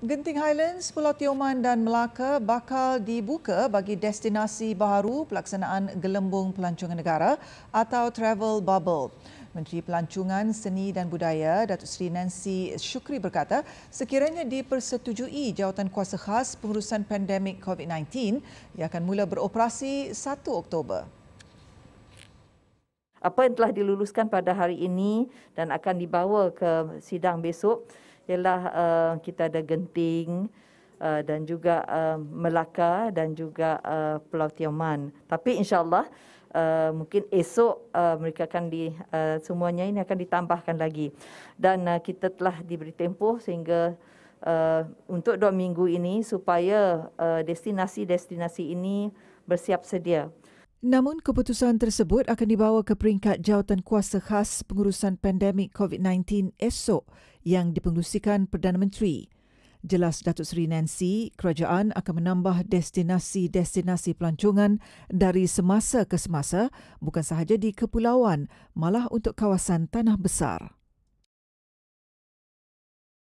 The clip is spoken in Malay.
Genting Highlands, Pulau Tioman dan Melaka bakal dibuka bagi destinasi baru pelaksanaan gelembung pelancongan negara atau travel bubble. Menteri Pelancongan, Seni dan Budaya Datuk Seri Nancy Shukri berkata, sekiranya dipersetujui jawatan kuasa khas pengurusan pandemik COVID-19, ia akan mula beroperasi 1 Oktober. Apa yang telah diluluskan pada hari ini dan akan dibawa ke sidang besok, ialah uh, eh, kita ada Genting uh, dan juga uh, Melaka dan juga uh, Pulau Tioman. Tapi insyaAllah Uh, mungkin esok uh, mereka akan di uh, semuanya ini akan ditambahkan lagi dan uh, kita telah diberi tempoh sehingga uh, untuk dua minggu ini supaya destinasi-destinasi uh, ini bersiap sedia Namun keputusan tersebut akan dibawa ke peringkat jawatan kuasa khas pengurusan pandemik COVID-19 esok yang dipengerusikan Perdana Menteri. Jelas Datuk Seri Nancy, kerajaan akan menambah destinasi-destinasi pelancongan dari semasa ke semasa bukan sahaja di kepulauan malah untuk kawasan tanah besar.